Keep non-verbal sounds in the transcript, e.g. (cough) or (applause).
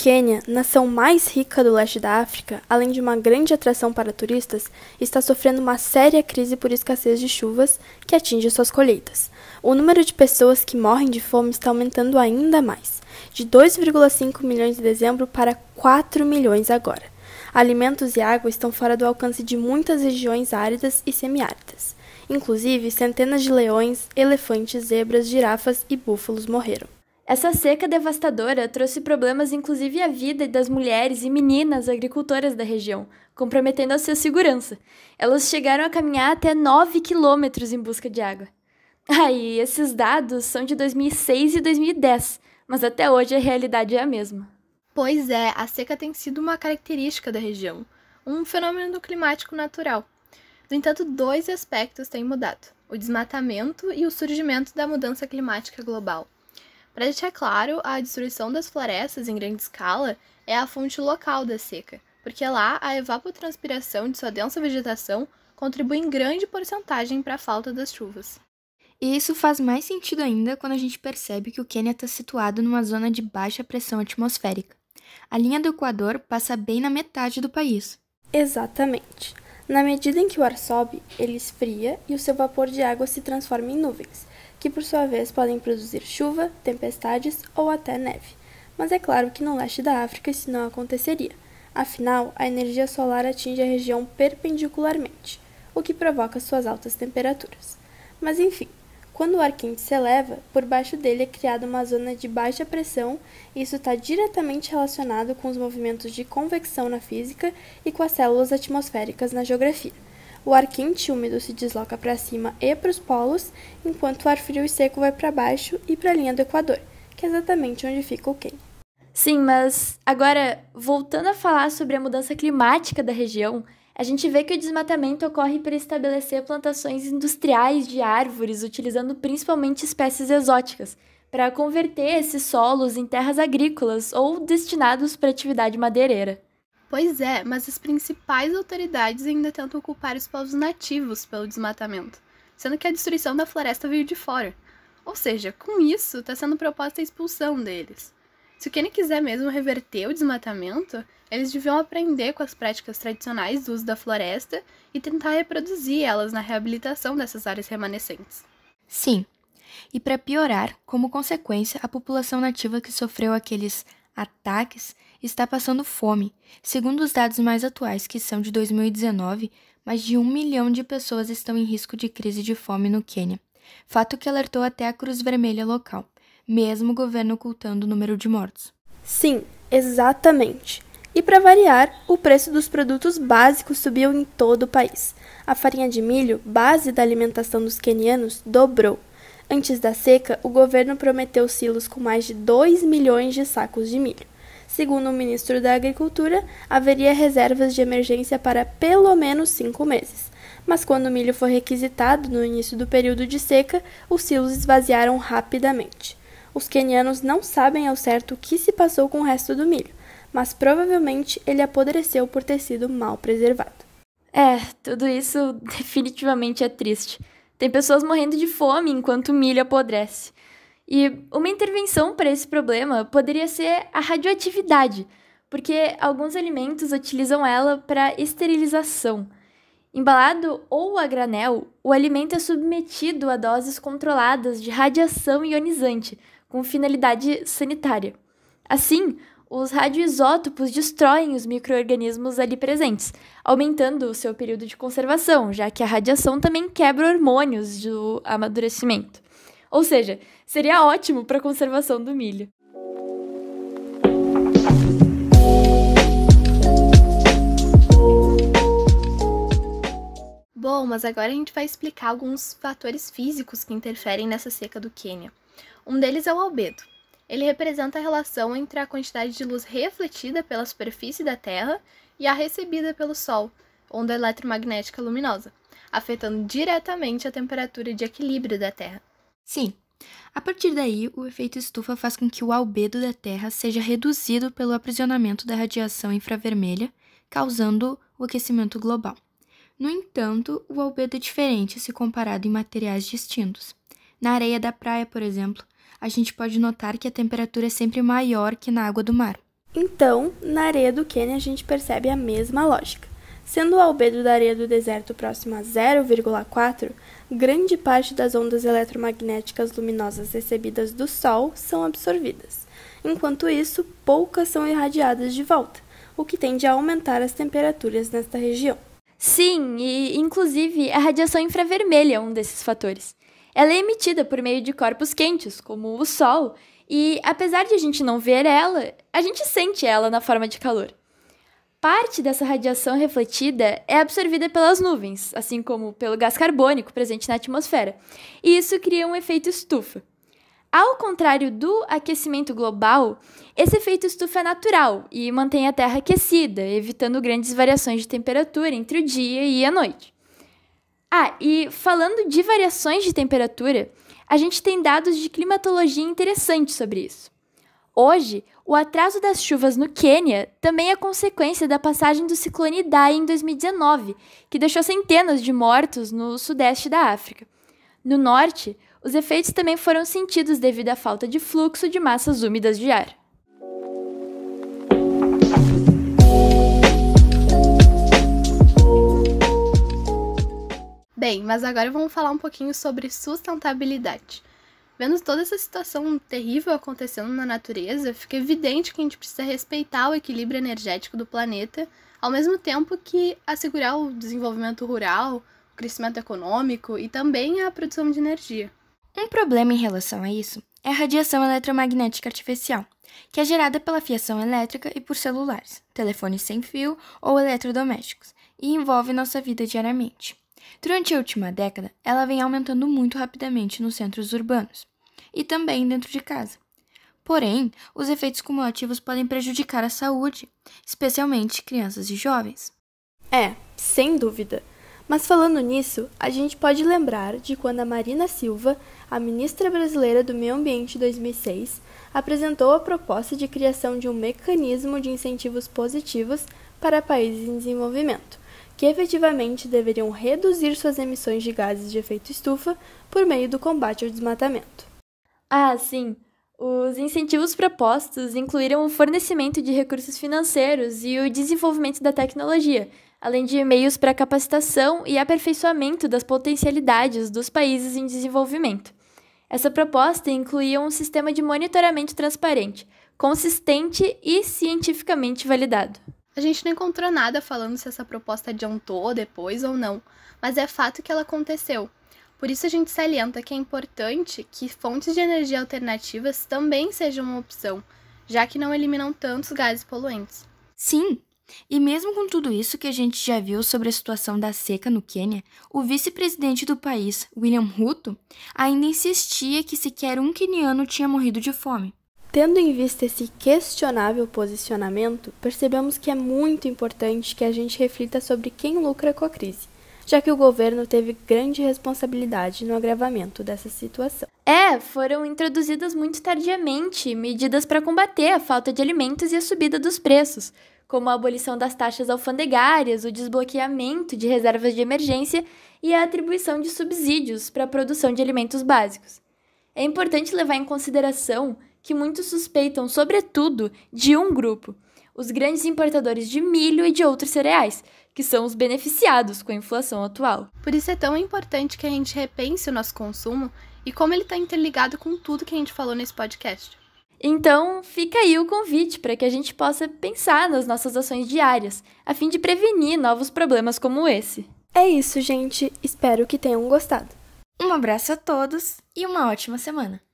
Quênia, nação mais rica do leste da África, além de uma grande atração para turistas, está sofrendo uma séria crise por escassez de chuvas que atinge suas colheitas. O número de pessoas que morrem de fome está aumentando ainda mais, de 2,5 milhões em dezembro para 4 milhões agora. Alimentos e água estão fora do alcance de muitas regiões áridas e semiáridas. Inclusive, centenas de leões, elefantes, zebras, girafas e búfalos morreram. Essa seca devastadora trouxe problemas inclusive à vida das mulheres e meninas agricultoras da região, comprometendo a sua segurança. Elas chegaram a caminhar até 9 quilômetros em busca de água. Aí, ah, esses dados são de 2006 e 2010, mas até hoje a realidade é a mesma. Pois é, a seca tem sido uma característica da região, um fenômeno climático natural. No entanto, dois aspectos têm mudado: o desmatamento e o surgimento da mudança climática global. Para deixar claro, a destruição das florestas em grande escala é a fonte local da seca, porque lá a evapotranspiração de sua densa vegetação contribui em grande porcentagem para a falta das chuvas. E isso faz mais sentido ainda quando a gente percebe que o Quênia está situado numa zona de baixa pressão atmosférica. A linha do Equador passa bem na metade do país. Exatamente. Na medida em que o ar sobe, ele esfria e o seu vapor de água se transforma em nuvens, que por sua vez podem produzir chuva, tempestades ou até neve. Mas é claro que no leste da África isso não aconteceria. Afinal, a energia solar atinge a região perpendicularmente, o que provoca suas altas temperaturas. Mas enfim, quando o ar quente se eleva, por baixo dele é criada uma zona de baixa pressão, e isso está diretamente relacionado com os movimentos de convecção na física e com as células atmosféricas na geografia. O ar quente e úmido se desloca para cima e para os polos, enquanto o ar frio e seco vai para baixo e para a linha do equador, que é exatamente onde fica o Quênia. Sim, mas agora, voltando a falar sobre a mudança climática da região, a gente vê que o desmatamento ocorre para estabelecer plantações industriais de árvores, utilizando principalmente espécies exóticas, para converter esses solos em terras agrícolas ou destinados para atividade madeireira. Pois é, mas as principais autoridades ainda tentam culpar os povos nativos pelo desmatamento, sendo que a destruição da floresta veio de fora. Ou seja, com isso está sendo proposta a expulsão deles. Se o Kenny quiser mesmo reverter o desmatamento, eles deviam aprender com as práticas tradicionais do uso da floresta e tentar reproduzir elas na reabilitação dessas áreas remanescentes. Sim. E para piorar, como consequência, a população nativa que sofreu aqueles ataques está passando fome. Segundo os dados mais atuais, que são de 2019, mais de um milhão de pessoas estão em risco de crise de fome no Quênia. Fato que alertou até a Cruz Vermelha local, mesmo o governo ocultando o número de mortos. Sim, exatamente. E para variar, o preço dos produtos básicos subiu em todo o país. A farinha de milho, base da alimentação dos quenianos, dobrou. Antes da seca, o governo prometeu silos com mais de 2 milhões de sacos de milho. Segundo o ministro da Agricultura, haveria reservas de emergência para pelo menos cinco meses. Mas quando o milho foi requisitado no início do período de seca, os silos esvaziaram rapidamente. Os quenianos não sabem ao certo o que se passou com o resto do milho, mas provavelmente ele apodreceu por ter sido mal preservado. É, tudo isso (laughs) definitivamente é triste. Tem pessoas morrendo de fome enquanto o milho apodrece. E uma intervenção para esse problema poderia ser a radioatividade, porque alguns alimentos utilizam ela para esterilização. Embalado ou a granel, o alimento é submetido a doses controladas de radiação ionizante, com finalidade sanitária. Assim, os radioisótopos destroem os microorganismos ali presentes, aumentando o seu período de conservação, já que a radiação também quebra hormônios do amadurecimento. Ou seja, seria ótimo para a conservação do milho. Bom, mas agora a gente vai explicar alguns fatores físicos que interferem nessa seca do Quênia. Um deles é o albedo. Ele representa a relação entre a quantidade de luz refletida pela superfície da Terra e a recebida pelo Sol, onda eletromagnética luminosa, afetando diretamente a temperatura de equilíbrio da Terra. Sim, a partir daí, o efeito estufa faz com que o albedo da Terra seja reduzido pelo aprisionamento da radiação infravermelha, causando o aquecimento global. No entanto, o albedo é diferente se comparado em materiais distintos. Na areia da praia, por exemplo, a gente pode notar que a temperatura é sempre maior que na água do mar. Então, na areia do Quênia a gente percebe a mesma lógica. Sendo o albedo da areia do deserto próximo a 0,4, grande parte das ondas eletromagnéticas luminosas recebidas do Sol são absorvidas. Enquanto isso, poucas são irradiadas de volta, o que tende a aumentar as temperaturas nesta região. Sim, e inclusive a radiação infravermelha é um desses fatores. Ela é emitida por meio de corpos quentes, como o Sol, e apesar de a gente não ver ela, a gente sente ela na forma de calor. Parte dessa radiação refletida é absorvida pelas nuvens, assim como pelo gás carbônico presente na atmosfera, e isso cria um efeito estufa. Ao contrário do aquecimento global, esse efeito estufa é natural e mantém a Terra aquecida, evitando grandes variações de temperatura entre o dia e a noite. Ah, e falando de variações de temperatura, a gente tem dados de climatologia interessantes sobre isso. Hoje, o atraso das chuvas no Quênia também é consequência da passagem do ciclone Idai em 2019, que deixou centenas de mortos no sudeste da África. No norte, os efeitos também foram sentidos devido à falta de fluxo de massas úmidas de ar. Bem, mas agora vamos falar um pouquinho sobre sustentabilidade. Vendo toda essa situação terrível acontecendo na natureza, fica evidente que a gente precisa respeitar o equilíbrio energético do planeta, ao mesmo tempo que assegurar o desenvolvimento rural, o crescimento econômico e também a produção de energia. Um problema em relação a isso é a radiação eletromagnética artificial, que é gerada pela fiação elétrica e por celulares, telefones sem fio ou eletrodomésticos, e envolve nossa vida diariamente. Durante a última década, ela vem aumentando muito rapidamente nos centros urbanos e também dentro de casa. Porém, os efeitos cumulativos podem prejudicar a saúde, especialmente crianças e jovens. É, sem dúvida. Mas falando nisso, a gente pode lembrar de quando a Marina Silva, a ministra brasileira do Meio Ambiente em 2006, apresentou a proposta de criação de um mecanismo de incentivos positivos para países em desenvolvimento que efetivamente deveriam reduzir suas emissões de gases de efeito estufa por meio do combate ao desmatamento. Ah, sim! Os incentivos propostos incluíram o fornecimento de recursos financeiros e o desenvolvimento da tecnologia, além de meios para capacitação e aperfeiçoamento das potencialidades dos países em desenvolvimento. Essa proposta incluía um sistema de monitoramento transparente, consistente e cientificamente validado. A gente não encontrou nada falando se essa proposta adiantou depois ou não, mas é fato que ela aconteceu. Por isso a gente salienta que é importante que fontes de energia alternativas também sejam uma opção, já que não eliminam tantos gases poluentes. Sim, e mesmo com tudo isso que a gente já viu sobre a situação da seca no Quênia, o vice-presidente do país, William Ruto, ainda insistia que sequer um queniano tinha morrido de fome. Tendo em vista esse questionável posicionamento, percebemos que é muito importante que a gente reflita sobre quem lucra com a crise, já que o governo teve grande responsabilidade no agravamento dessa situação. É, foram introduzidas muito tardiamente medidas para combater a falta de alimentos e a subida dos preços, como a abolição das taxas alfandegárias, o desbloqueamento de reservas de emergência e a atribuição de subsídios para a produção de alimentos básicos. É importante levar em consideração que muitos suspeitam, sobretudo, de um grupo: os grandes importadores de milho e de outros cereais, que são os beneficiados com a inflação atual. Por isso é tão importante que a gente repense o nosso consumo e como ele está interligado com tudo que a gente falou nesse podcast. Então, fica aí o convite para que a gente possa pensar nas nossas ações diárias, a fim de prevenir novos problemas como esse. É isso, gente. Espero que tenham gostado. Um abraço a todos e uma ótima semana!